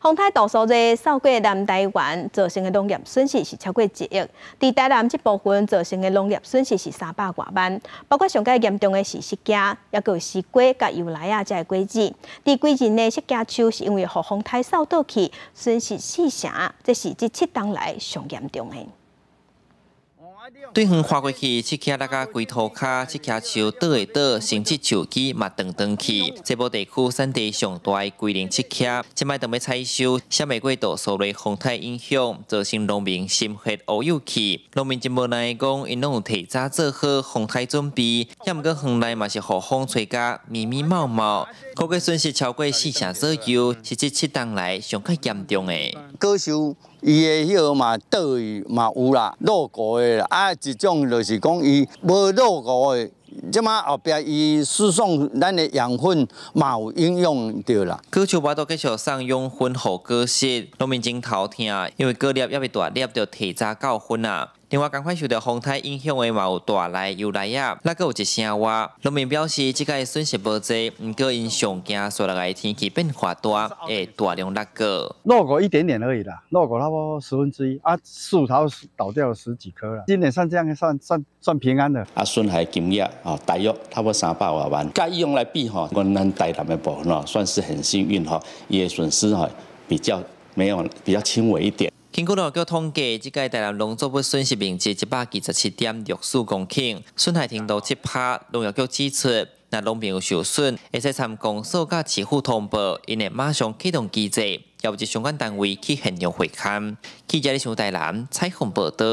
风台倒数在扫过南台湾，造成的农业损失是超过一亿。伫台南这部分造成的农业损失是三百多万，包括上加严重的是柿家，也有西瓜甲柚来啊，才会果子。伫果子呢，柿家树是因为被风台扫倒去，损失四成，这是这七冬来上严重的。对方划过去，七棵那个龟头卡，七棵手倒一倒，甚至手机嘛断断去。这部地区山地上大的桂林七棵，即卖都尾采收，小玫过度受雷洪灾影响，造成农民心血乌又气。农民真无奈讲，因拢有提早做好洪灾准备，要么过风来嘛是何风吹个密密麻麻，估计损失超过四成左右，是际七东来上较严重诶，高收。伊的迄个嘛，倒鱼嘛有啦，落骨的啦，啊，一种就是讲伊无落骨的，即马后壁伊输送咱的养分嘛有应用着啦。歌曲我都继续上用分后歌线，农民真头疼，因为歌粒要被大粒就提早高分啊。另外，赶快受到风台影响的嘛有大来、尤来呀，那个有一声话，农民表示，这个损失不济，因上惊所来的天气变化大，会大量那个落过一点点而已啦，落过差不多十分之一，啊，树头倒掉十几棵了，今年算这样算算算平安的。啊，损害金额啊，大约差不多三百多万，介用来比吼，我咱台南的部分哦，算是很幸运哦，也损失哦比较没有比较轻微一点。田科局统计，即届台南农作物损失面积一百二十七点六四公顷，损害程度七趴。农业局指出，若农民有受损，会使参公所甲市府通报，因会马上启动机制，邀集相关单位去现场会勘。记者咧，台南采访报道。